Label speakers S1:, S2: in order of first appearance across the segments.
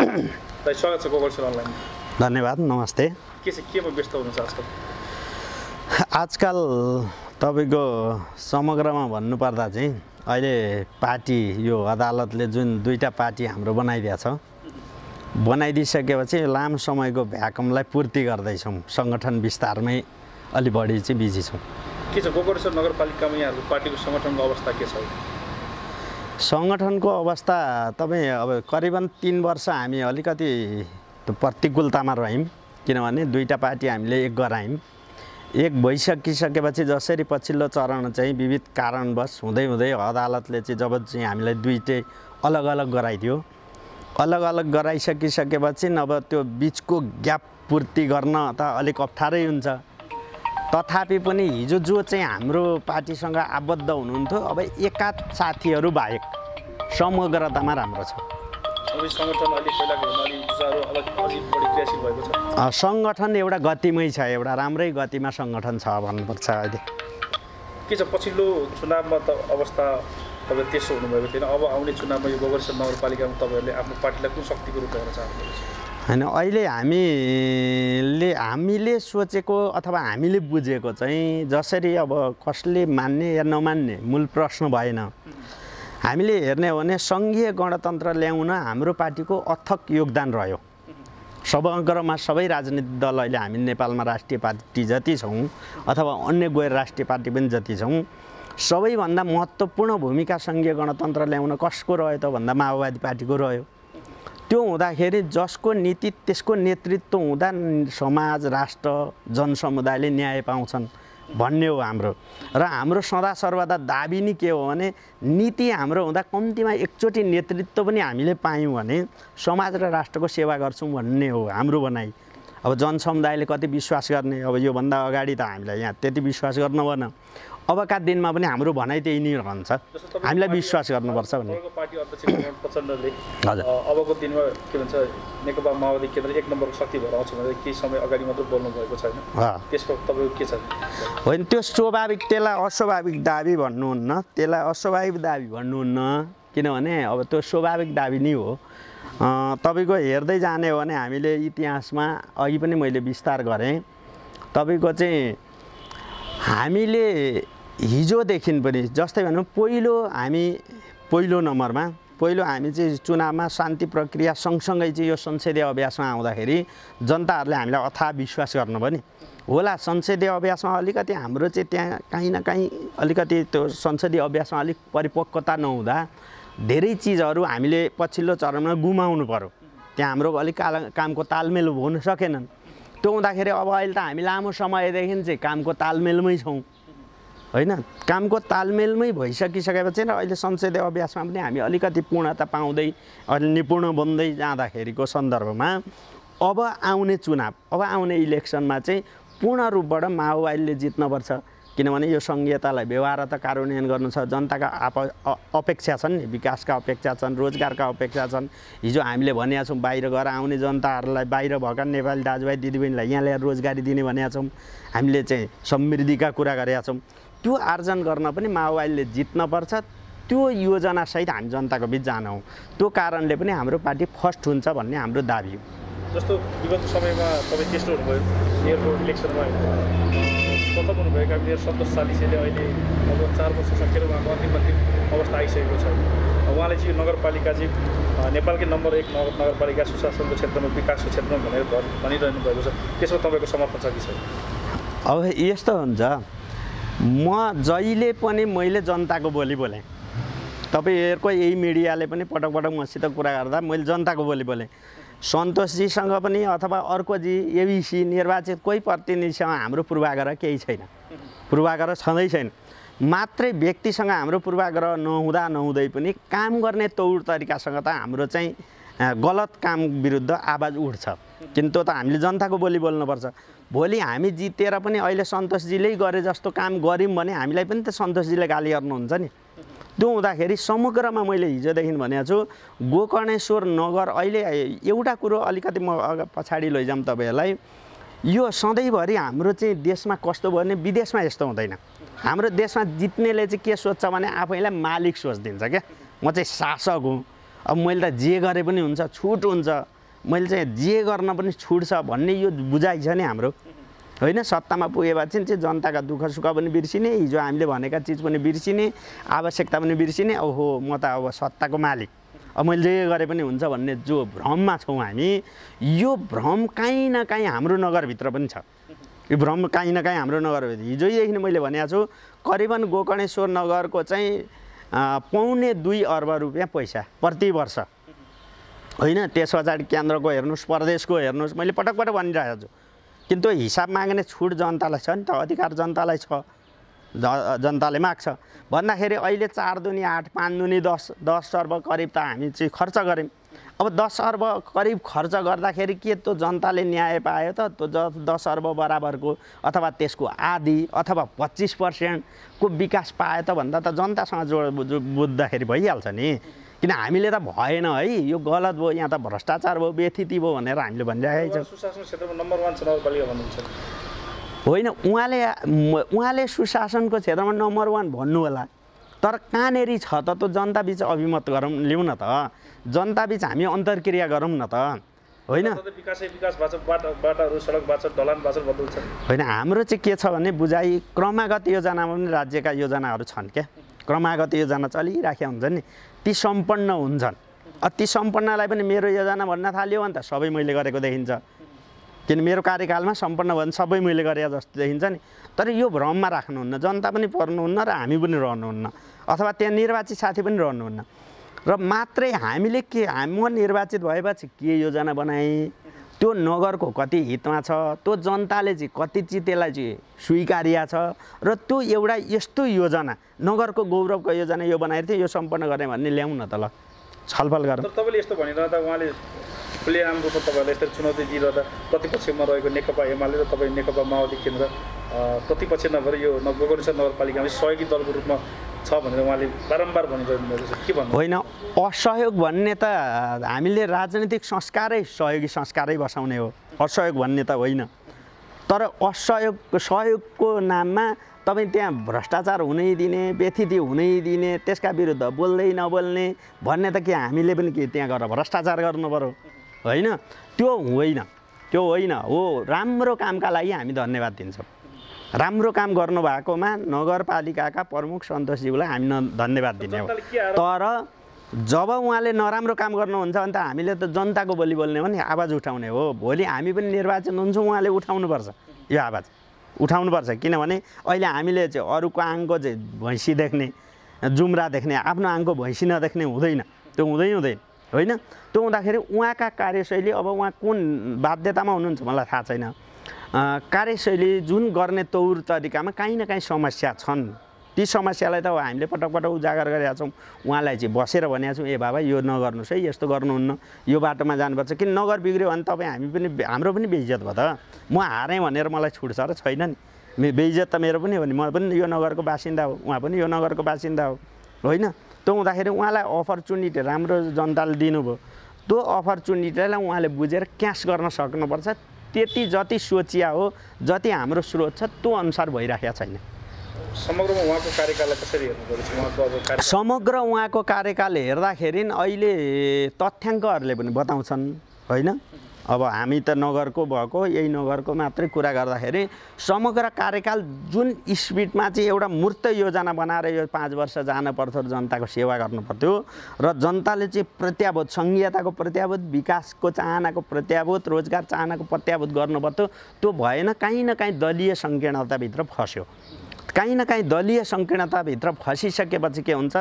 S1: स्वागत छ गोगल
S2: धन्यवाद नमस्ते
S1: के छ केमा व्यस्त हुनुहुन्छ आजकल
S2: आजकल तपाईँको समग्रमा भन्नुपर्दा चाहिँ अहिले पार्टी यो अदालतले जुन दुईवटा पार्टी हाम्रो बनाइदिएको छ बनाइदिइसकेपछि लामो समयको भ्याकमलाई पूर्ति गर्दैछौँ सङ्गठन विस्तारमै अलि बढी चाहिँ बिजी छौँ
S1: के छ गोकर्सर नगरपालिकामा यहाँहरूको पार्टीको सङ्गठनको अवस्था के छ
S2: सङ्गठनको अवस्था तपाईँ अब करिबन तिन वर्ष हामी अलिकति प्रतिकूलतामा रह्यौँ किनभने दुईवटा पार्टी हामीले एक गरायौँ एक भइसकिसकेपछि जसरी पछिल्लो चरण चाहिँ विविध कारणवश हुँदै हुँदै अदालतले चाहिँ जब चाहिँ हामीलाई दुइटै अलग अलग गराइदियो अलग अलग गराइसकिसकेपछि अब त्यो बिचको ग्याप पूर्ति गर्न त अलिक अप्ठ्यारै हुन्छ तथापि पनि हिजो जो चाहिँ हाम्रो पार्टीसँग आबद्ध हुनुहुन्थ्यो अब एका साथीहरू बाहेक समग्रतामा राम्रो छ सङ्गठन एउटा गतिमै छ एउटा राम्रै गतिमा सङ्गठन छ भन्नुपर्छ अहिले
S1: के छ पछिल्लो चुनावमा त अवस्था तपाईँ त्यसो हुनुभएको थिएन अब आउने चुनावमा यो गोबर नगरपालिकामा तपाईँहरूले आफ्नो पार्टीलाई कुन शक्तिको रूपमा हेर्न चाहनुहुन्छ
S2: होइन अहिले हामीले हामीले सोचेको अथवा हामीले बुझेको चाहिँ जसरी अब कसले मान्ने या नमान्ने मूल प्रश्न भएन हामीले हेर्ने हो भने सङ्घीय गणतन्त्र ल्याउन हाम्रो पार्टीको अथक योगदान रह्यो सवग्रमा सबै राजनीतिक दल अहिले हामी नेपालमा राष्ट्रिय पार्टी जति छौँ अथवा अन्य गैर राष्ट्रिय पार्टी पनि जति छौँ सबैभन्दा महत्त्वपूर्ण भूमिका सङ्घीय गणतन्त्र ल्याउन कसको रह्यो त भन्दा माओवादी पार्टीको रह्यो त्यो हुँदाखेरि जसको नीति त्यसको नेतृत्व हुँदा समाज राष्ट्र जनसमुदायले न्याय पाउँछन् भन्ने हो हाम्रो र हाम्रो सदा सर्वदा दाबी नै के हो भने नीति हाम्रो हुँदा कम्तीमा एकचोटि नेतृत्व पनि हामीले पायौँ भने समाज र राष्ट्रको सेवा गर्छौँ भन्ने हो हाम्रो भनाइ अब जनसमुदायले कति विश्वास गर्ने अब योभन्दा अगाडि त हामीलाई यहाँ त्यति विश्वास गर्न भएन अबका दिनमा पनि हाम्रो भनाइ त्यही नै रहन्छ हामीलाई विश्वास गर्नुपर्छ भन्ने
S1: प्रचण्डले अबको दिनमा के भन्छ नेकपा माओवादी केन्द्र एक नम्बरको शक्ति भएर आउँछ भनेर केही समय अगाडि मात्र बोल्नु भएको छैन त्यसको तपाईँको के छ
S2: होइन त्यो स्वाभाविक त्यसलाई अस्वाभाविक दाबी भन्नुहुन्न त्यसलाई अस्वाभाविक दाबी भन्नुहुन्न किनभने अब त्यो स्वाभाविक दाबी नै हो तपाईँको हेर्दै जाने हो भने हामीले इतिहासमा अघि पनि मैले विस्तार गरेँ तपाईँको चाहिँ हामीले हिजोदेखि पनि जस्तै भनौँ पहिलो हामी पहिलो नम्बरमा पहिलो हामी चाहिँ चुनावमा शान्ति प्रक्रिया सँगसँगै चाहिँ यो संसदीय अभ्यासमा आउँदाखेरि जनताहरूले हामीलाई अथा विश्वास गर्नुभयो नि होला संसदीय अभ्यासमा अलिकति हाम्रो चाहिँ त्यहाँ काहीँ न काहीँ अलिकति त्यो संसदीय अभ्यासमा अलिक परिपक्वता नहुँदा धेरै चिजहरू हामीले पछिल्लो चरणमा गुमाउनु पऱ्यो त्यहाँ हाम्रो अलिक काल कामको तालमेल हुन सकेनन् त्यो हुँदाखेरि अब अहिले त हामी लामो समयदेखि चाहिँ कामको तालमेलमै छौँ होइन कामको तालमेलमै भइसकिसकेपछि र अहिले संसदीय अभ्यासमा पनि हामी अलिकति पूर्णता पाउँदै अहिले निपुण बन्दै जाँदाखेरिको सन्दर्भमा अब आउने चुनाव अब आउने इलेक्सनमा चाहिँ पूर्ण रूपबाट माओवादीले जित्नुपर्छ किनभने यो सङ्घीयतालाई व्यवहार त कार्यान्वयन गर्नु छ जनताका आप अपेक्षा छन् विकासका अपेक्षा छन् रोजगारका अपेक्षा छन् हिजो हामीले भनेका छौँ बाहिर गएर आउने जनताहरूलाई बाहिर भएका नेपाली दाजुभाइ दिदीबहिनीलाई यहाँ ल्याएर रोजगारी दिने भनेका छौँ हामीले चाहिँ समृद्धिका कुरा गरेका छौँ त्यो आर्जन गर्न पनि माओवादीले जित्नपर्छ त्यो योजनासहित हामी जनताको बिच जानौँ त्यो कारणले पनि हाम्रो पार्टी फर्स्ट हुन्छ भन्ने हाम्रो दाबी हो
S1: जस्तो विगत समयमा तपाईँ त्यस्तो हुनुभयो मेयरको इलेक्सनमा प्रथम हुनुभएका मेयर सन्तोष चालिसेले अहिले अब चार वर्ष सकेर उहाँको अन्तिम अन्तिम अवस्था आइसकेको छ उहाँले चाहिँ यो नगरपालिका चाहिँ नेपालकै नम्बर एक नगर नगरपालिका सुशासनको क्षेत्रमा विकासको क्षेत्रमा भनेर भनिरहनु भएको छ त्यसमा तपाईँको समर्थन छ कि छैन
S2: अब यस्तो हुन्छ म जहिले पनि मैले जनताको बोली बोलेँ तपाईँहरूको यही मिडियाले पनि पटक पटक मसित कुरा गर्दा मैले जनताको बोली बोलेँ सन्तोषजीसँग पनि अथवा अर्कोजी एबिसी निर्वाचित कोही प्रतिनिधिसँग हाम्रो पूर्वाग्रह केही छैन पूर्वाग्रह छँदै छैन मात्रै व्यक्तिसँग हाम्रो पूर्वाग्रह नहुँदा नहुँदै पनि काम गर्ने तौर तरिकासँग त हाम्रो चाहिँ गलत काम विरुद्ध आवाज उठ्छ किन्तु त हामीले जनताको बोली बोल्नुपर्छ भोलि हामी जितेर पनि अहिले सन्तोषजीले गरे जस्तो काम गऱ्यौँ भने हामीलाई पनि त सन्तोषजीले गाली गर्नुहुन्छ नि त्यो हुँदाखेरि समग्रमा मैले हिजोदेखि भनेको छु गोकर्णेश्वर नगर अहिले एउटा कुरो अलिकति म पछाडि लैजाउँ तपाईँहरूलाई यो सधैँभरि हाम्रो चाहिँ देशमा कस्तो भयो भने विदेशमा यस्तो हुँदैन हाम्रो देशमा जित्नेले चाहिँ के सोच्छ भने आफैलाई मालिक सोचिदिन्छ क्या म चाहिँ शासक हुँ अब मैले त जे गरे पनि हुन्छ छुट हुन्छ मैले चाहिँ जे गर्न पनि छुट भन्ने यो बुझाइ छ नि हाम्रो होइन सत्तामा पुगेपछि चाहिँ जनताका दुःख सुख पनि बिर्सिने हिजो हामीले भनेका चिज पनि बिर्सिने आवश्यकता पनि बिर्सिने ओहो म त अब सत्ताको मालिक अब मैले जे गरे पनि हुन्छ भन्ने जो भ्रममा छौँ हामी यो भ्रम काहीँ न काहीँ हाम्रो नगरभित्र पनि छ यो भ्रम काहीँ न काहीँ हाम्रो नगरभित्र हिजोदेखि मैले भनेको छु करिबन गोकर्णेश्वर नगरको चाहिँ पाउने दुई अर्ब रुपियाँ पैसा प्रति वर्ष होइन त्यस पछाडि केन्द्रको हेर्नुहोस् प्रदेशको हेर्नुहोस् मैले पटक पटक भनिरहेको छु त्यो हिसाब माग्ने छुट जनतालाई छ नि त अधिकार जनतालाई छ जनताले माग्छ भन्दाखेरि अहिले चार दुनी आठ पाँच दुनी दस दस अर्ब करिब त हामी चाहिँ खर्च गऱ्यौँ अब दस अर्ब करिब खर्च गर्दाखेरि के त्यो जनताले न्याय पायो त त्यो दस अर्ब बराबरको अथवा त्यसको आधी अथवा पच्चिस पर्सेन्टको विकास पायो त भन्दा त जनतासँग जोड बुझ्दाखेरि भइहाल्छ नि किन हामीले त भएन है यो गलत भयो यहाँ त भ्रष्टाचार भयो व्यथिति भयो भनेर हामीले भनिरहेको
S1: छौँ
S2: होइन उहाँले उहाँले सुशासनको क्षेत्रमा नम्बर वान भन्नु होला तर कहाँनेरि छ त त्यो जनताबिच अभिमत गरौँ लिउँ न त जनताबिच हामी अन्तर्क्रिया गरौँ न त होइन होइन हाम्रो चाहिँ के छ भने बुझाइ क्रमागत योजनामा पनि राज्यका योजनाहरू छन् क्या क्रमागत योजना चलिराखेका हुन्छ नि ती सम्पन्न हुन्छन् अति सम्पन्नलाई पनि मेरो योजना भन्न थाल्यो भने त सबै मैले गरेको देखिन्छ किन मेरो कार्यकालमा सम्पन्न भयो भने सबै मैले गरे जस्तो देखिन्छ नि तर यो भ्रममा राख्नुहुन्न जनता पनि पर्नुहुन्न र हामी पनि रहनुहुन्न अथवा त्यहाँ निर्वाचित साथी पनि रहनुहुन्न र मात्रै हामीले के म निर्वाचित भएपछि के योजना बनाएँ त्यो नगरको कति हितमा छ त्यो जनताले चाहिँ कति चाहिँ त्यसलाई चाहिँ स्वीकार्य छ र त्यो एउटा यस्तो योजना नगरको गौरवको योजना यो बनाएर थियो यो सम्पन्न गर्ने भन्ने ल्याउँ न त ल छलफल गर
S1: तपाईँले यस्तो भनिरहँदा उहाँले आम रूपमा तपाईँहरूलाई यस्तो चुनौती दिइरहँदा प्रतिपक्षमा रहेको नेकपा एमाले र तपाईँ नेकपा माओवादी केन्द्र प्रतिपक्ष नभएर यो नगोकर्सा नगरपालिकामा सहयोगी दलको रूपमा छ भनेर उहाँले बारम्बार के भन्नु होइन
S2: असहयोग भन्ने त हामीले राजनैतिक संस्कारै सहयोगी संस्कारै बसाउने हो असहयोग भन्ने त होइन तर असहयोग सहयोगको नाममा तपाईँ त्यहाँ भ्रष्टाचार हुनै दिने व्यथिति हुनै दिने त्यसका विरुद्ध बोल्दै नबोल्ने भन्ने त के हामीले पनि के त्यहाँ गएर भ्रष्टाचार गर्नु पऱ्यो होइन त्यो होइन त्यो होइन हो राम्रो कामका लागि हामी धन्यवाद दिन्छौँ राम्रो काम गर्नुभएकोमा नगरपालिकाका प्रमुख सन्तोषज्यूलाई हामी न धन्यवाद दिने हो तर जब उहाँले नराम्रो काम गर्नुहुन्छ भने त हामीले त जनताको बोली बोल्ने हो नि आवाज उठाउने हो भोलि हामी पनि निर्वाचन हुन्छौँ उहाँले उठाउनुपर्छ यो आवाज उठाउनुपर्छ किनभने अहिले हामीले चाहिँ अरूको आङ्गको चाहिँ भैँसी देख्ने जुम्रा देख्ने आफ्नो आङ्गको भैँसी नदेख्ने हुँदैन त्यो हुँदै हुँदैन होइन त्यो हुँदाखेरि उहाँका कार्यशैली अब उहाँ कुन बाध्यतामा हुनुहुन्छ मलाई थाहा छैन कार्यशैली जुन गर्ने तौर तरिकामा काहीँ न काहीँ समस्या छन् ती समस्यालाई त हामीले पटक पटक उजागर गरेका छौँ उहाँलाई चाहिँ बसेर भनेका छौँ ए बाबा यो नगर्नुहोस् है यस्तो गर्नुहुन्न यो बाटोमा जानुपर्छ किन नगर बिग्रियो भने तपाईँ हामी पनि हाम्रो पनि बेइज्जत भयो त म हारेँ भनेर मलाई छुट्छ र छैन नि बेइज्जत त मेरो पनि हो नि म पनि यो नगरको बासिन्दा हो उहाँ पनि यो नगरको बासिन्दा हो होइन त्यो हुँदाखेरि उहाँलाई अपर्च्युनिटी राम्रो जनताले दिनुभयो त्यो अपर्च्युनिटीलाई उहाँले बुझेर क्यास गर्न सक्नुपर्छ त्यति जति सोचिया हो जति हाम्रो स्रोत छ त्यो अनुसार भइराखेका छैन
S1: समग्रमा उहाँको कार्यकाल कसरी हेर्नु
S2: समग्र उहाँको कार्यकाल हेर्दाखेरि अहिले तथ्याङ्कहरूले पनि बताउँछन् होइन अब हामी त नगरको भएको यही नगरको मात्रै कुरा गर्दाखेरि समग्र कार्यकाल जुन स्पिडमा चाहिँ एउटा मूर्त योजना बनाएर यो पाँच वर्ष जानु पर्थ्यो जनताको सेवा गर्नु पर्थ्यो र जनताले चाहिँ प्रत्याभूत सङ्घीयताको प्रत्याभूत विकासको चाहनाको प्रत्याभूत रोजगार चाहनाको प्रत्याभूत गर्नु पर्थ्यो त्यो भएन काहीँ न काहीँ दलीय सङ्कीर्णताभित्र फस्यो काहीँ न काहीँ दलीय सङ्कीर्णताभित्र फसिसकेपछि के हुन्छ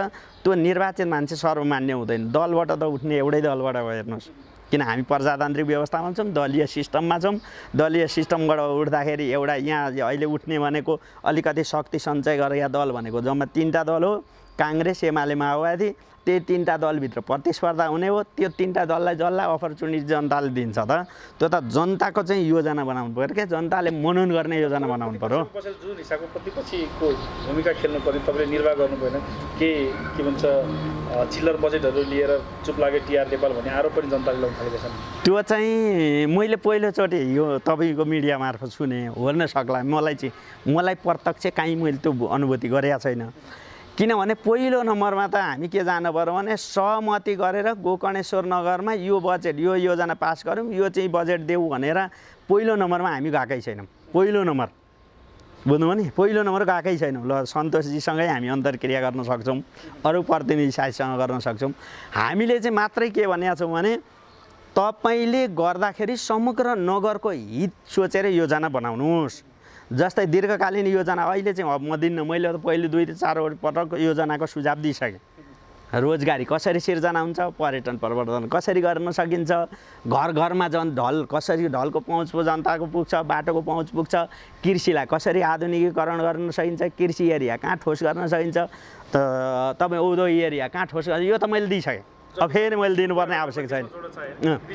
S2: त्यो निर्वाचित मान्छे सर्वमान्य हुँदैन दलबाट त उठ्ने एउटै दलबाट हेर्नुहोस् किन हामी प्रजातान्त्रिक व्यवस्थामा छौँ दलीय सिस्टममा छौँ दलीय सिस्टमबाट उठ्दाखेरि एउटा यहाँ अहिले उठ्ने भनेको अलिकति शक्ति सञ्चय गरेका दल भनेको जम्मा तिनवटा दल हो काङ्ग्रेस एमाले माओवादी त्यही तिनवटा दलभित्र प्रतिस्पर्धा हुने हो त्यो तिनवटा दललाई जसलाई अपर्च्युनिटी जनताले दिन्छ त त्यो त जनताको चाहिँ योजना बनाउनु पऱ्यो क्या जनताले मनन गर्ने योजना बनाउनु पऱ्यो
S1: जुन हिसाबको प्रतिपक्षीको भूमिका खेल्नु पऱ्यो तपाईँले निर्वाह गर्नु भएन के के भन्छ चिल्लर बजेटहरू लिएर चुप लाग्यो टिआर नेपाल भन्ने आरोप पनि जनताले लाउनु थालेको छन्
S2: त्यो चाहिँ मैले पहिलोचोटि यो तपाईँको मिडिया मार्फत सुने हो सक्ला मलाई चाहिँ मलाई प्रत्यक्ष काहीँ मैले त्यो अनुभूति गरेका छैन किनभने पहिलो नम्बरमा त हामी के जानु पऱ्यो भने सहमति गरेर गोकर्णेश्वर नगरमा यो बजेट यो योजना पास गऱ्यौँ यो चाहिँ बजेट देऊ भनेर पहिलो नम्बरमा हामी गएकै छैनौँ पहिलो नम्बर बुझ्नु भने पहिलो नम्बर गएकै छैनौँ ल सन्तोषजीसँगै हामी अन्तर्क्रिया गर्न सक्छौँ अरू प्रतिनिधि साथीसँग गर्न सक्छौँ हामीले चाहिँ मात्रै के भनेका छौँ भने तपाईँले गर्दाखेरि समग्र नगरको हित सोचेर योजना बनाउनुहोस् जस्तै दीर्घकालीन योजना अहिले चाहिँ अब म दिन्न मैले त पहिले दुई चारवटा पटक योजनाको सुझाव दिइसकेँ रोजगारी कसरी सिर्जना हुन्छ पर्यटन प्रवर्धन कसरी गर्न सकिन्छ घर घरमा झन् ढल कसरी ढलको पहुँच जनताको पुग्छ बाटोको पहुँच पुग्छ कृषिलाई कसरी आधुनिकीकरण गर्न सकिन्छ कृषि एरिया कहाँ ठोस गर्न सकिन्छ त तपाईँ उदो एरिया कहाँ ठोस गर्छ यो त मैले दिइसकेँ अब फेरि मैले दिनुपर्ने आवश्यक छैन त्यही त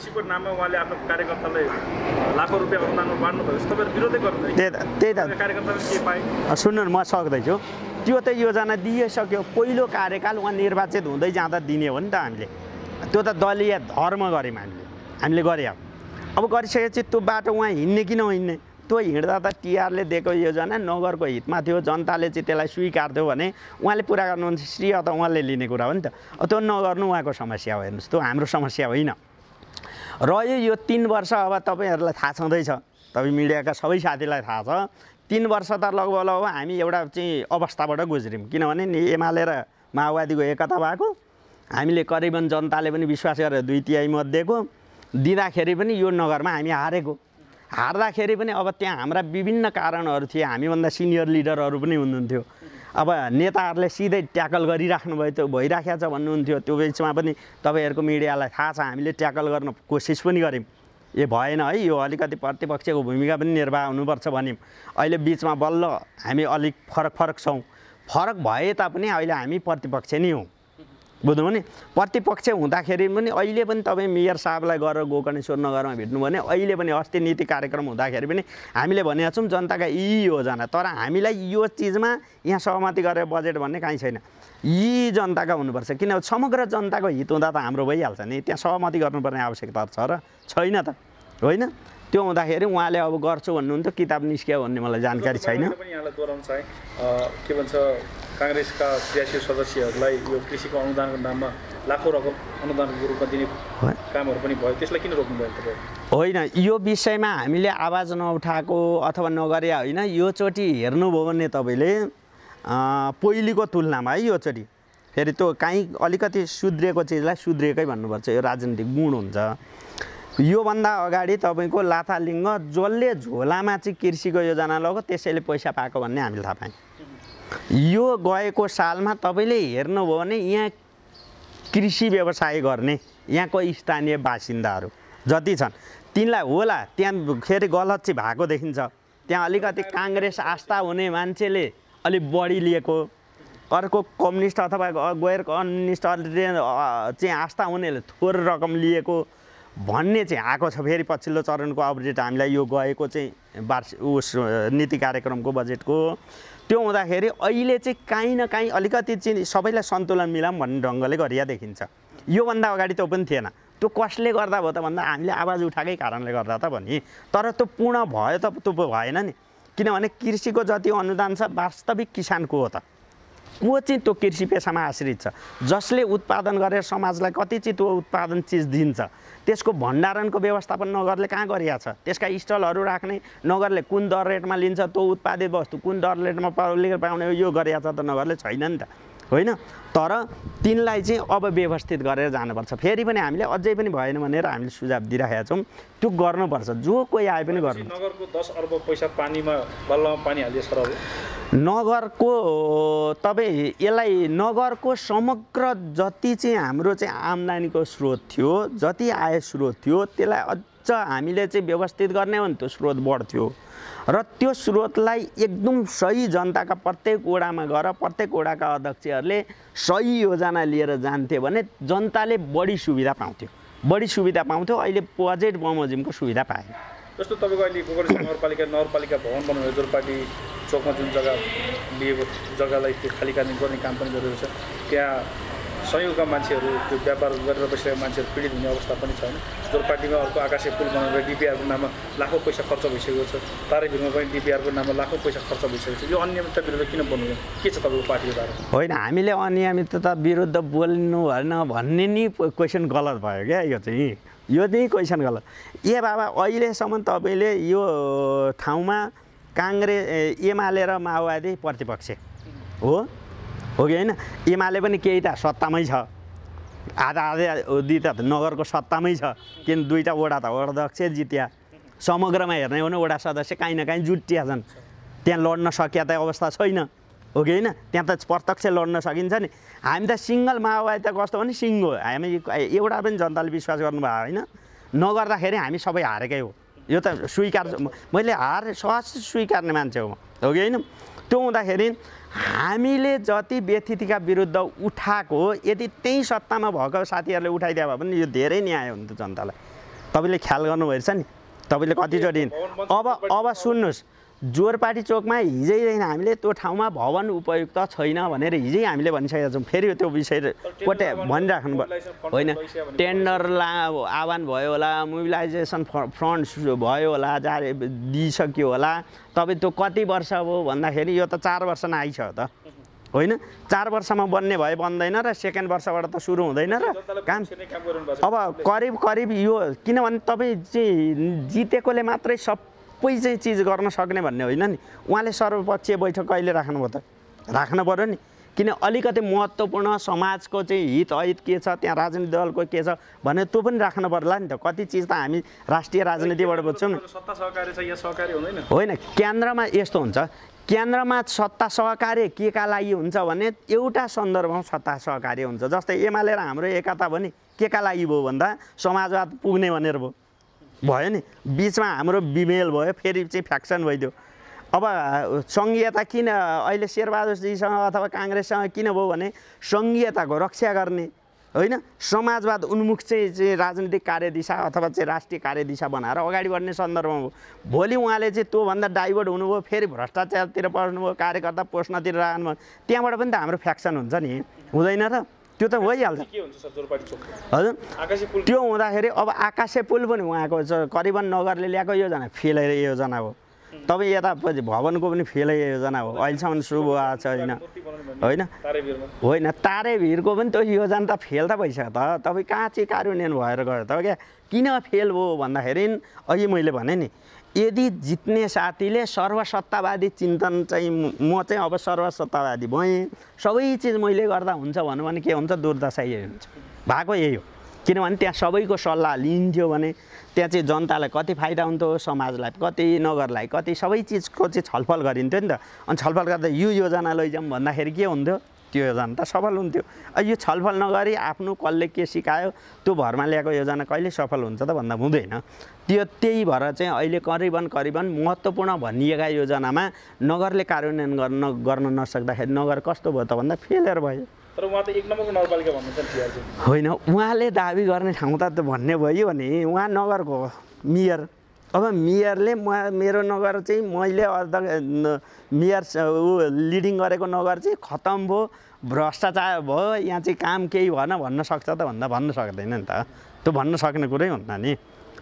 S2: सुन्नु न म सक्दैछु त्यो त योजना दिइसक्यो पहिलो कार्यकाल उहाँ निर्वाचित हुँदै जाँदा दिने हो नि त हामीले त्यो त दलीय धर्म गऱ्यौँ हामीले हामीले गरे अब गरिसकेपछि त्यो बाटो उहाँ हिँड्ने कि नहिँड्ने त्यो हिँड्दा त टिआरले दिएको योजना नगरको हितमा थियो जनताले चाहिँ त्यसलाई स्वीकार थियो भने उहाँले पुरा गर्नुहुन्छ श्रेय त उहाँले लिने कुरा हो नि त त्यो नगर्नु उहाँको समस्या हो हेर्नुहोस् त्यो हाम्रो समस्या होइन रह्यो यो तिन वर्ष अब तपाईँहरूलाई थाहा छँदैछ तपाईँ मिडियाका सबै साथीलाई थाहा छ तिन वर्ष त लगभग लगभग हामी एउटा चाहिँ अवस्थाबाट गुज्रियौँ किनभने नि एमाले र माओवादीको एकता भएको हामीले करिबन जनताले पनि विश्वास गरेर दुई तिहाई मत दिएको दिँदाखेरि पनि यो नगरमा हामी हारेको हार्दाखेरि पनि अब त्यहाँ हाम्रा विभिन्न कारणहरू थिए हामीभन्दा सिनियर लिडरहरू पनि हुनुहुन्थ्यो अब नेताहरूले सिधै ट्याकल गरिराख्नु भयो त्यो भइराखेको छ भन्नुहुन्थ्यो त्यो बिचमा पनि तपाईँहरूको मिडियालाई थाहा छ हामीले ट्याकल गर्न कोसिस पनि गऱ्यौँ ए भएन है यो अलिकति प्रतिपक्षको भूमिका पनि निर्वाह हुनुपर्छ भन्यौँ अहिले बिचमा बल्ल हामी अलिक फरक फरक छौँ फरक भए तापनि अहिले हामी प्रतिपक्ष नै हौँ बुझ्नु भने प्रतिपक्ष हुँदाखेरि पनि अहिले पनि तपाईँ मेयर साहबलाई गएर गोकर्णेश्वर नगरमा भेट्नु भने अहिले पनि अस्ति नीति कार्यक्रम हुँदाखेरि पनि हामीले भनेका छौँ जनताका यी योजना तर हामीलाई यो चिजमा यहाँ सहमति गरेर बजेट भन्ने काहीँ छैन यी जनताका हुनुपर्छ किनभने समग्र जनताको हित हुँदा त हाम्रो भइहाल्छ नि त्यहाँ सहमति गर्नुपर्ने आवश्यकता छ र छैन त होइन त्यो हुँदाखेरि उहाँले अब गर्छु भन्नुहुन्थ्यो किताब निस्क्यो भन्ने मलाई जानकारी छैन
S1: के भन्छ काङ्ग्रेसका क्रियाशील सदस्यहरूलाई यो कृषिको अनुदानको नाममा लाखौँ रकम अनुदानको रूपमा दिने कामहरू पनि भयो त्यसलाई किन रोक्नु भयो
S2: होइन यो विषयमा हामीले आवाज नउठाएको अथवा नगरे होइन योचोटि हेर्नुभयो भने तपाईँले पहिलेको तुलनामा है योचोटि फेरि त्यो काहीँ अलिकति सुध्रिएको चिजलाई सुध्रिएकै भन्नुपर्छ यो राजनीतिक गुण हुन्छ योभन्दा अगाडि तपाईँको लाथालिङ्ग जसले झोलामा चाहिँ कृषिको योजना लग्यो त्यसैले पैसा पाएको भन्ने हामीले थाहा पायौँ यो गएको सालमा तपाईँले हेर्नुभयो भने यहाँ कृषि व्यवसाय गर्ने यहाँको स्थानीय बासिन्दाहरू जति छन् तिनलाई होला त्यहाँ फेरि गलत चाहिँ भएको देखिन्छ त्यहाँ अलिकति काङ्ग्रेस आस्था हुने मान्छेले अलिक बढी लिएको अर्को कम्युनिस्ट अथवा गैर कम्युनिस्ट चाहिँ आस्था हुनेले थोर रकम लिएको भन्ने चाहिँ आएको छ फेरि पछिल्लो चरणको अपडेट हामीलाई यो गएको चाहिँ वार्षिक उस नीति कार्यक्रमको बजेटको त्यो हुँदाखेरि अहिले चाहिँ काहीँ न काहीँ अलिकति चाहिँ सबैलाई सन्तुलन मिलाऊँ भन्ने ढङ्गले गरिया देखिन्छ योभन्दा अगाडि त्यो पनि थिएन त्यो कसले गर्दा भयो त भन्दा हामीले आवाज उठाएकै कारणले गर्दा त भने तर त्यो पूर्ण भयो त त्यो भएन नि किनभने कृषिको जति अनुदान छ वास्तविक किसानको हो त को चाहिँ त्यो कृषि पेसामा आश्रित छ जसले उत्पादन गरेर समाजलाई कति चाहिँ त्यो उत्पादन चिज दिन्छ त्यसको भण्डारणको व्यवस्थापन नगरले कहाँ गरिया छ त्यसका स्टलहरू राख्ने नगरले कुन दर रेटमा लिन्छ त्यो उत्पादित वस्तु कुन दर रेटमा पाउने यो गरिया छ त नगरले छैन नि त होइन तर तिनलाई चाहिँ अब व्यवस्थित गरेर जानुपर्छ फेरि पनि हामीले अझै पनि भएन भनेर हामीले सुझाव दिइराखेका छौँ त्यो गर्नुपर्छ जो कोही आए पनि गर्नु
S1: नगरको दस अर्ब पैसा पानीमा बल्लमा पानी हालिदियो सर
S2: नगरको तपाईँ यसलाई नगरको समग्र जति चाहिँ हाम्रो चाहिँ आम्दानीको स्रोत थियो जति आय स्रोत थियो त्यसलाई उच्च हामीले चाहिँ व्यवस्थित गर्ने हो नि त्यो स्रोत बढ्थ्यो र त्यो स्रोतलाई एकदम सही जनताका प्रत्येक वडामा गएर प्रत्येक वडाका अध्यक्षहरूले सही योजना लिएर जान्थे भने जनताले बढी सुविधा पाउँथ्यो बढी सुविधा पाउँथ्यो अहिले बजेट बमोजिमको सुविधा पाएन
S1: जस्तो तपाईँको अहिले गोकर्ण नगरपालिका नगरपालिका भवन बनाउने जोरपाटी चोकमा जुन जग्गा लिएको जग्गालाई त्यो खाली गर्ने काम पनि गरिरहेको छ त्यहाँ सयौँका मान्छेहरू त्यो व्यापार गरेर बसिरहेको मान्छेहरू पीडित हुने अवस्था पनि छैन पार्टीमा अर्को आकाशे पुल बनाएर डिपिआरको नाममा लाखौँ पैसा खर्च भइसकेको छ तारेभिरमा पनि डिपिआरको नाममा लाखौँ पैसा खर्च भइसकेको छ यो अनियमितता विरुद्ध किन बोल्नु के छ तपाईँको पार्टीको बारेमा
S2: होइन हामीले अनियमितता विरुद्ध बोल्नु भएन भन्ने नि क्वेसन गलत भयो क्या यो चाहिँ यो नै क्वेसन गलत ए बाबा अहिलेसम्म तपाईँले यो ठाउँमा काङ्ग्रेस एमाले र माओवादी प्रतिपक्ष हो हो कि होइन एमाले पनि केही त सत्तामै छ आधा आधा दुई त नगरको सत्तामै छ किन दुईवटा वडा त अध्यक्ष जित्या समग्रमा हेर्ने हो भने वडा सदस्य काहीँ न काहीँ जुटिया छन् त्यहाँ लड्न सकिया त अवस्था छैन हो कि होइन त्यहाँ त प्रत्यक्ष लड्न सकिन्छ नि हामी त सिङ्गल माओवादी त कस्तो भने सिङ्गो हामी एउटा पनि जनताले विश्वास गर्नुभयो होइन नगर्दाखेरि हामी सबै हारेकै हो यो त स्वीकार मैले हार सहज स्वीकार्ने मान्छे हो हो कि होइन त्यो हुँदाखेरि हामीले जति व्यथितिका विरुद्ध उठाएको यदि त्यही सत्तामा भएको साथीहरूले उठाइदियो भए पनि यो धेरै न्याय हुन्थ्यो जनतालाई तपाईँले ख्याल गर्नुभएछ नि तपाईँले कतिचोटि अब अब सुन्नुहोस् जोरपाटी चोकमा हिजैदेखि हामीले त्यो ठाउँमा भवन उपयुक्त छैन भनेर हिजै हामीले भनिसकेका छौँ फेरि त्यो विषय कोटे भनिराख्नु भयो होइन टेन्डर ला आह्वान भयो होला मोबिलाइजेसन फ्रन्ट भयो होला जारे दिइसक्यो होला तपाईँ त्यो कति वर्ष हो भन्दाखेरि यो त चार वर्ष नै नआइसक्यो त होइन चार वर्षमा बन्ने भए बन्दैन र सेकेन्ड वर्षबाट त सुरु हुँदैन र काम अब करिब करिब यो किनभने तपाईँ चाहिँ जितेकोले मात्रै सब सबै चाहिँ चिज गर्न सक्ने भन्ने होइन नि उहाँले सर्वपक्षीय बैठक कहिले राख्नुभयो त राख्नु पऱ्यो नि किन अलिकति महत्त्वपूर्ण समाजको चाहिँ हित अहित के छ त्यहाँ राजनीति दलको के छ भने त्यो पनि राख्नु पर्ला नि त कति चिज त हामी राष्ट्रिय राजनीतिबाट बुझ्छौँ
S1: सत्ता सहकारी छ या सहकारी हुँदैन होइन
S2: केन्द्रमा यस्तो हुन्छ केन्द्रमा सत्ता सहकार्य के का लागि हुन्छ भने एउटा सन्दर्भमा सत्ता सहकार्य हुन्छ जस्तै एमाले र हाम्रो एकता भने के का लागि भयो भन्दा समाजवाद पुग्ने भनेर भयो भयो नि बिचमा हाम्रो बिमेल भयो फेरि चाहिँ फ्याक्सन भइदियो अब सङ्घीयता किन अहिले शेरबहादुरजीसँग अथवा काङ्ग्रेससँग किन भयो भने सङ्घीयताको रक्षा गर्ने होइन समाजवाद उन्मुख चाहिँ चाहिँ राजनीतिक कार्यदिशा अथवा चाहिँ राष्ट्रिय कार्यदिशा बनाएर अगाडि बढ्ने सन्दर्भमा हो भोलि उहाँले चाहिँ त्योभन्दा डाइभर्ट हुनुभयो फेरि भ्रष्टाचारतिर पस्नुभयो कार्यकर्ता पोस्नतिर राख्नुभयो त्यहाँबाट पनि त हाम्रो फ्याक्सन हुन्छ नि हुँदैन र त्यो त भइहाल्छ
S1: हजुर त्यो
S2: हुँदाखेरि अब आकाशे पुल पनि उहाँको करिबन नगरले ल्याएको योजना फेलै योजना हो तपाईँ यता भवनको पनि फेलै योजना हो अहिलेसम्म सुरु भएको छ होइन होइन होइन तारे भिरको पनि त्यो योजना त फेल त भइसक्यो त तपाईँ कहाँ चाहिँ कार्यान्वयन भएर गयो त क्या किन फेल भयो भन्दाखेरि अघि मैले भने नि यदि जित्ने साथीले सर्वसत्तावादी चिन्तन चाहिँ म चाहिँ अब सर्वसत्तावादी भएँ सबै चिज मैले गर्दा हुन्छ भनौँ भने के हुन्छ दुर्दशा यही हुन्छ भएको यही हो किनभने त्यहाँ सबैको सल्लाह लिइन्थ्यो भने त्यहाँ चाहिँ जनतालाई कति फाइदा हुन्थ्यो समाजलाई कति नगरलाई कति सबै चिजको चाहिँ छलफल गरिन्थ्यो नि त अनि छलफल गर्दा यो योजना लैजाउँ भन्दाखेरि के हुन्थ्यो त्यो योजना त सफल हुन्थ्यो यो छलफल नगरी आफ्नो कसले के सिकायो त्यो भरमा ल्याएको योजना कहिले सफल हुन्छ त भन्दा हुँदैन त्यो त्यही भएर चाहिँ अहिले करिबन करिबन महत्त्वपूर्ण भनिएका योजनामा नगरले कार्यान्वयन गर्न गर्न नसक्दाखेरि नगर कस्तो भयो त भन्दा फेलियर भयो
S1: तर उहाँ त एक नम्बरको नगरपालिका भन्नुहुन्छ
S2: होइन उहाँले दाबी गर्ने ठाउँ त भन्ने भयो भने उहाँ नगरको मेयर अब मेयरले म मेरो नगर चाहिँ मैले अर्ध मेयर ऊ लिडिङ गरेको नगर चाहिँ खत्तम भयो भ्रष्टाचार भयो यहाँ चाहिँ काम केही भएन भन्न सक्छ त भन्दा भन्न सक्दैन नि त त्यो भन्न सक्ने कुरै हुन्न नि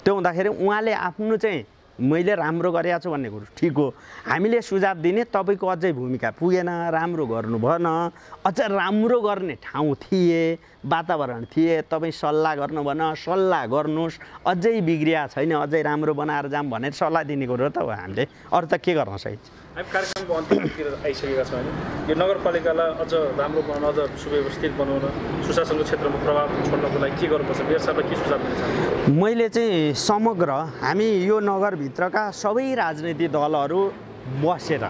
S2: त्यो हुँदाखेरि उहाँले आफ्नो चाहिँ मैले राम्रो गरेको छु भन्ने कुरो ठिक हो हामीले सुझाव दिने तपाईँको अझै भूमिका पुगेन राम्रो गर्नु भएन अझ राम्रो गर्ने ठाउँ थिए वातावरण थिए तपाईँ सल्लाह गर्नु भन सल्लाह गर्नुहोस् अझै बिग्रिया छैन अझै राम्रो बनाएर जाऊँ भनेर सल्लाह दिने कुरो त हो हामीले अरू त के गर्न सकिन्छ
S1: हामी कार्यक्रमको अन्तिमतिर आइसकेका छौँ होइन यो नगरपालिकालाई अझ राम्रो बनाउन अझ सुव्यवस्थित बनाउन सुशासनको क्षेत्रमा प्रभाव छोड्नको लागि के गर्नुपर्छ मेयर के सुझाव दिन
S2: चाहन्छु मैले चाहिँ समग्र हामी यो नगरभित्रका सबै राजनीतिक दलहरू बसेर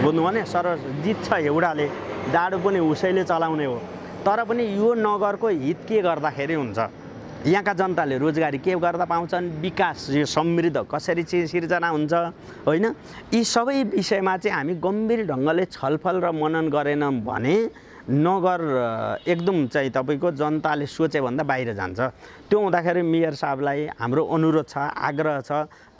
S2: बुझ्नु भने सर जित्छ एउटाले डाडो पनि उसैले चलाउने हो तर पनि यो नगरको हित के गर्दाखेरि हुन्छ यहाँका जनताले रोजगारी के गर्दा पाउँछन् विकास यो समृद्ध कसरी चाहिँ सिर्जना हुन्छ होइन यी सबै विषयमा चाहिँ हामी गम्भीर ढङ्गले छलफल र मनन गरेनौँ भने नगर एकदम चाहिँ तपाईँको जनताले सोचेभन्दा बाहिर जान्छ त्यो हुँदाखेरि मेयर साहबलाई हाम्रो अनुरोध छ आग्रह छ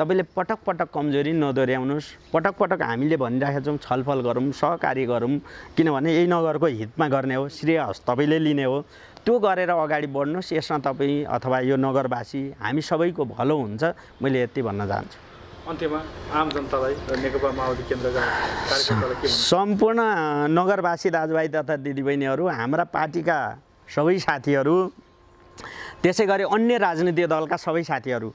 S2: तपाईँले पटक पटक कमजोरी नदोर्याउनुहोस् पटक पटक हामीले भनिराखेका छौँ छलफल गरौँ सहकारी गरौँ किनभने यही नगरको हितमा गर्ने हो श्रेय तपाईँले लिने हो त्यो गरेर अगाडि बढ्नुहोस् यसमा तपाईँ अथवा यो नगरवासी हामी सबैको भलो हुन्छ मैले यति भन्न चाहन्छु सम्पूर्ण नगरवासी दाजुभाइ तथा दिदीबहिनीहरू हाम्रा पार्टीका सबै साथीहरू त्यसै गरी अन्य राजनीतिक दलका सबै साथीहरू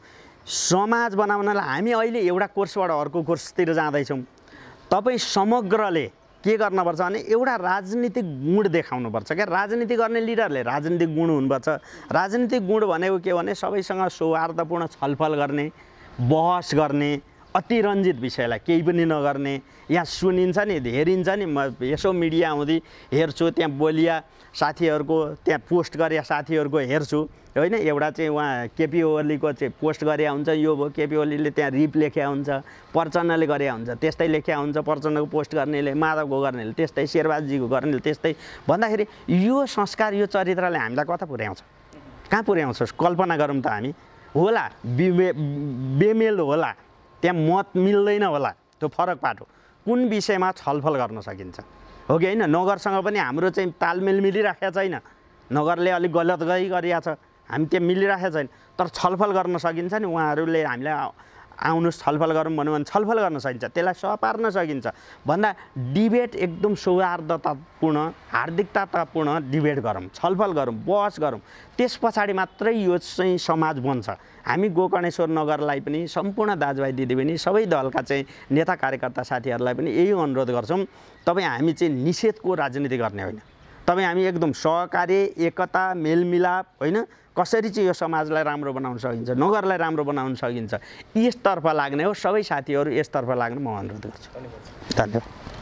S2: समाज बनाउनलाई हामी अहिले एउटा कोर्सबाट अर्को कोर्सतिर जाँदैछौँ तपाईँ समग्रले के गर्नुपर्छ भने एउटा राजनीतिक गुण देखाउनुपर्छ क्या राजनीति गर्ने लिडरले राजनीतिक गुण हुनुपर्छ राजनीतिक गुण भनेको के भने सबैसँग सौहार्दपूर्ण छलफल गर्ने बहस गर्ने अतिरञ्जित विषयलाई केही पनि नगर्ने यहाँ सुनिन्छ नि हेरिन्छ नि म यसो मिडिया आउँदै हेर्छु त्यहाँ बोलिया साथीहरूको त्यहाँ पोस्ट गरे साथीहरूको हेर्छु होइन एउटा चाहिँ उहाँ केपी ओलीको चाहिँ पोस्ट गरे हुन्छ यो भयो केपी ओलीले त्यहाँ रिप लेख्या हुन्छ प्रचण्डले गरे हुन्छ त्यस्तै लेख्या हुन्छ प्रचण्डको पोस्ट गर्नेले माधवको गर्नेले त्यस्तै शेरबहादुरजीको गर्नेले त्यस्तै भन्दाखेरि यो संस्कार यो चरित्रले हामीलाई कता पुर्याउँछ कहाँ पुर्याउँछ कल्पना गरौँ त हामी होला बिमे बेमेल होला त्यहाँ मत मिल्दैन होला त्यो फरक पाटो कुन विषयमा छलफल गर्न सकिन्छ हो कि होइन नगरसँग पनि हाम्रो चाहिँ तालमेल मिलिराखेको छैन नगरले अलिक गलत गरी गरिरहेको छ हामी त्यहाँ मिलिराखेको छैन तर छलफल गर्न सकिन्छ नि उहाँहरूले हामीलाई आउनुहोस् छलफल गरौँ भन्यो भने छलफल गर्न सकिन्छ त्यसलाई सपार्न सकिन्छ भन्दा डिबेट एकदम सौहार्दतापूर्ण हार्दिकतापूर्ण डिबेट गरौँ छलफल गरौँ बहस गरौँ त्यस पछाडि मात्रै यो चाहिँ समाज बन्छ हामी गोकर्णेश्वर नगरलाई पनि सम्पूर्ण दाजुभाइ दिदीबहिनी सबै दलका चाहिँ नेता कार्यकर्ता साथीहरूलाई पनि यही अनुरोध गर्छौँ तपाईँ हामी चाहिँ निषेधको राजनीति गर्ने होइन तपाईँ हामी एकदम सहकार्य एकता मेलमिलाप होइन कसरी चाहिँ यो समाजलाई राम्रो बनाउन सकिन्छ नगरलाई राम्रो बनाउन सकिन्छ यसतर्फ लाग्ने हो सबै साथीहरू यसतर्फ लाग्ने म अनुरोध गर्छु धन्यवाद